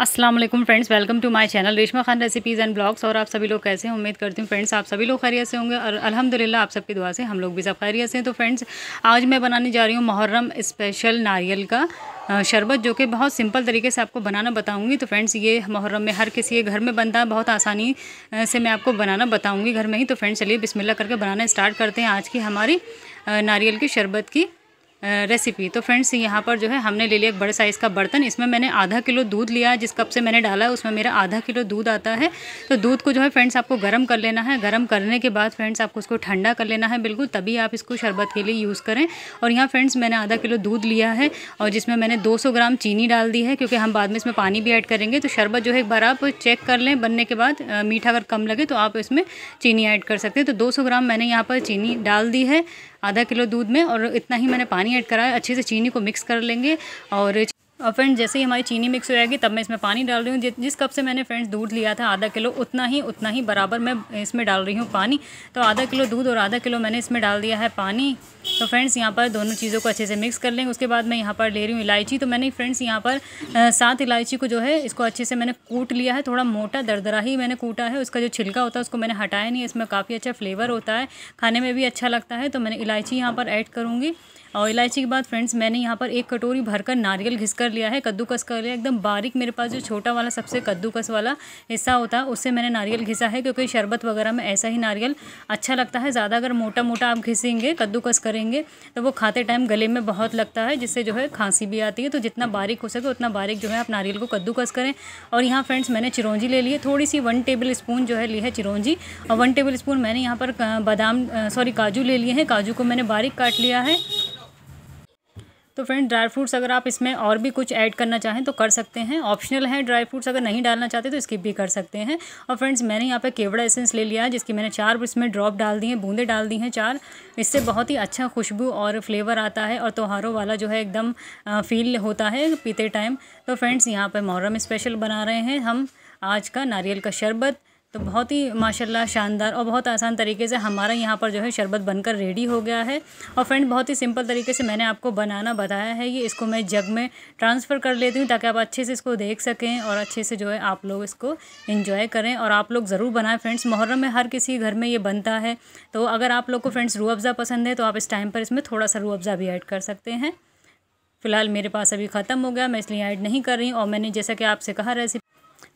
Aslam friends welcome to my channel Reshma Khan recipes and blogs और आप सभी लोग कैसे हैं उम्मीद करती हूँ फ्रेंड्स आप सभी लोग खैरियत से होंगे और अल्हम्दुलिल्लाह आप सबकी दुआ से हम लोग भी सब खैरियत से हैं तो फ्रेंड्स आज मैं बनाने जा रही हूँ मुहर्रम स्पेशल नारियल का शरबत जो कि बहुत सिंपल तरीके से आपको बनाना बताऊंगी तो फ्रेंड्स ये मुहर्रम में हर किसी के घर में बनता है बहुत आसानी से मैं आपको बनाना बताऊंगी घर में ही तो फ्रेंड्स चलिए बिस्मिल्लाह करके बनाना स्टार्ट करते हैं आज की हमारी नारियल के शरबत की रेसिपी तो फ्रेंड्स यहाँ पर जो है हमने ले लिया एक बड़े साइज़ का बर्तन इसमें मैंने आधा किलो दूध लिया है जिस कप से मैंने डाला है उसमें मेरा आधा किलो दूध आता है तो दूध को जो है फ्रेंड्स आपको गर्म कर लेना है गर्म करने के बाद फ्रेंड्स आपको उसको ठंडा कर लेना है बिल्कुल तभी आप इसको शरबत के लिए यूज़ करें और यहाँ फ्रेंड्स मैंने आधा किलो दूध लिया है और जिसमें मैंने दो ग्राम चीनी डाल दी है क्योंकि हम बाद में इसमें पानी भी ऐड करेंगे तो शरबत जो है एक बार आप चेक कर लें बनने के बाद मीठा अगर कम लगे तो आप इसमें चीनी ऐड कर सकते हैं तो दो ग्राम मैंने यहाँ पर चीनी डाल दी है आधा किलो दूध में और इतना ही मैंने पानी ऐड करा है अच्छे से चीनी को मिक्स कर लेंगे और और फ्रेंड्स जैसे ही हमारी चीनी मिक्स हो जाएगी तब मैं इसमें पानी डाल रही हूँ जिस कप से मैंने फ्रेंड्स दूध लिया था आधा किलो उतना ही उतना ही बराबर मैं इसमें डाल रही हूँ पानी तो आधा किलो दूध और आधा किलो मैंने इसमें डाल दिया है पानी तो फ्रेंड्स यहाँ पर दोनों चीज़ों को अच्छे से मिक्स कर लेंगे उसके बाद मैं यहाँ पर ले रही हूँ इलायची तो मैंने फ्रेंड्स यहाँ पर सात इलायची को जो है इसको अच्छे से मैंने कूट लिया है थोड़ा मोटा दरदरा ही मैंने कूटा है उसका जो छिलका होता है उसको मैंने हटाया नहीं इसमें काफ़ी अच्छा फ्लेवर होता है खाने में भी अच्छा लगता है तो मैंने इलायची यहाँ पर ऐड करूँगी और इलायची के बाद फ्रेंड्स मैंने यहाँ पर एक कटोरी भरकर नारियल घिस कर लिया है कद्दूकस कर लिया एकदम बारीक मेरे पास जो छोटा वाला सबसे कद्दूकस वाला हिस्सा होता है उससे मैंने नारियल घिसा है क्योंकि शरबत वगैरह में ऐसा ही नारियल अच्छा लगता है ज़्यादा अगर मोटा मोटा आप घिसेंगे कद्दूकस करेंगे तो वो खाते टाइम गले में बहुत लगता है जिससे जो है खांसी भी आती है तो जितना बारीक हो सके उतना बारीक जो है आप नारियल को कद्दूकस करें और यहाँ फ्रेंड्स मैंने चिरौंजी ले ली है थोड़ी सी वन टेबल स्पून जो है ली है चिरौंजी और वन टेबल स्पून मैंने यहाँ पर बादाम सॉरी काजू ले लिए हैं काजू को मैंने बारीक काट लिया है तो फ्रेंड ड्राई फ्रूट्स अगर आप इसमें और भी कुछ ऐड करना चाहें तो कर सकते हैं ऑप्शनल है ड्राई फ्रूट्स अगर नहीं डालना चाहते तो स्किप भी कर सकते हैं और फ्रेंड्स मैंने यहाँ पे केवड़ा एसेंस ले लिया है जिसकी मैंने चार इसमें ड्रॉप डाल दी हैं बूंदे डाल दी हैं चार इससे बहुत ही अच्छा खुशबू और फ्लेवर आता है और त्योहारों वाला जो है एकदम फील होता है पीते टाइम तो फ्रेंड्स यहाँ पर मुहर्रम स्पेशल बना रहे हैं हम आज का नारियल का शरबत तो बहुत ही माशाल्लाह शानदार और बहुत आसान तरीके से हमारा यहाँ पर जो है शरबत बनकर रेडी हो गया है और फ्रेंड बहुत ही सिंपल तरीके से मैंने आपको बनाना बताया है ये इसको मैं जग में ट्रांसफ़र कर लेती हूँ ताकि आप अच्छे से इसको देख सकें और अच्छे से जो है आप लोग इसको इन्जॉय करें और आप लोग ज़रूर बनाएं फ्रेंड्स मुहर्रम में हर किसी घर में ये बनता है तो अगर आप लोग को फ्रेंड्स रू अफ़ज़ा पसंद है तो आप इस टाइम पर इसमें थोड़ा सा रू अफ़ज़ा भी ऐड कर सकते हैं फ़िलहाल मेरे पास अभी ख़त्म हो गया मैं इसलिए ऐड नहीं कर रही और मैंने जैसा कि आपसे कहा रेसिपी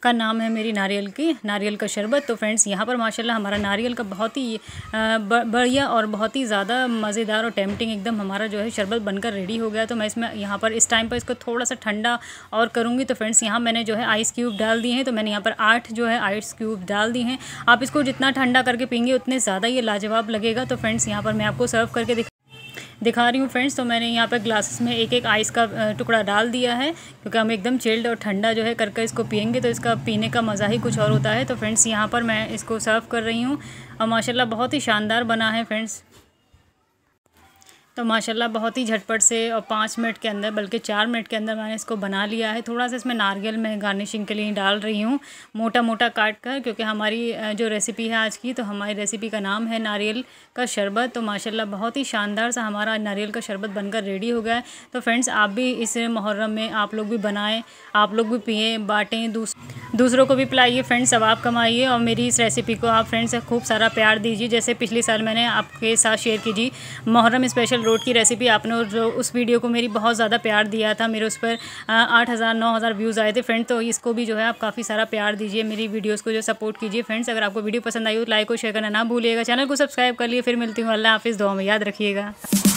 का नाम है मेरी नारियल की नारियल का शरबत तो फ्रेंड्स यहाँ पर माशाल्लाह हमारा नारियल का बहुत ही बढ़िया और बहुत ही ज़्यादा मज़ेदार और टेम्पटिंग एकदम हमारा जो है शरबत बनकर रेडी हो गया तो मैं इसमें यहाँ पर इस टाइम पर इसको थोड़ा सा ठंडा और करूँगी तो फ्रेंड्स यहाँ मैंने जो है आइस क्यूब डाल दिए हैं तो मैंने यहाँ पर आठ जो है आइस क्यूब डाल दिए हैं आप इसको जितना ठंडा करके पीएंगे उतने ज़्यादा ये लाजवाब लगेगा तो फ्रेंड्स यहाँ पर मैं आपको सर्व करके दिखा दिखा रही हूँ फ्रेंड्स तो मैंने यहाँ पर ग्लासेस में एक एक आइस का टुकड़ा डाल दिया है क्योंकि हम एकदम चिल्ड और ठंडा जो है करके इसको पियेंगे तो इसका पीने का मज़ा ही कुछ और होता है तो फ्रेंड्स यहाँ पर मैं इसको सर्व कर रही हूँ और माशाल्लाह बहुत ही शानदार बना है फ्रेंड्स तो माशाल्लाह बहुत ही झटपट से और पाँच मिनट के अंदर बल्कि चार मिनट के अंदर मैंने इसको बना लिया है थोड़ा सा इसमें नारियल मैं गार्निशिंग के लिए डाल रही हूँ मोटा मोटा काट कर क्योंकि हमारी जो रेसिपी है आज की तो हमारी रेसिपी का नाम है नारियल का शरबत तो माशाल्लाह बहुत ही शानदार सा हमारा नारियल का शरबत बनकर रेडी हो गया है तो फ्रेंड्स आप भी इस मुहर्रम में आप लोग भी बनाएँ आप लोग भी पिए बाँटें दूसरों को भी पिलाइए फ्रेंड्स सवाब कमाइए और मेरी इस रेसिपी को आप फ्रेंड्स खूब सारा प्यार दीजिए जैसे पिछले साल मैंने आपके साथ शेयर कीजिए मुहर्रम स्पेशल रोड की रेसिपी आपने और जो उस वीडियो को मेरी बहुत ज़्यादा प्यार दिया था मेरे उस पर आठ हज़ार नौ हज़ार व्यूज़ आए थे फ्रेंड तो इसको भी जो है आप काफ़ी सारा प्यार दीजिए मेरी वीडियोज़ को जो सपोर्ट कीजिए फ्रेंड्स अगर आपको वीडियो पसंद आई हो लाइक तो और शेयर करना ना भूलिएगा चैनल को सब्सक्राइब कर लिए फिर मिलती हूँ अल्लाह हाफिज़ दो में याद रखिएगा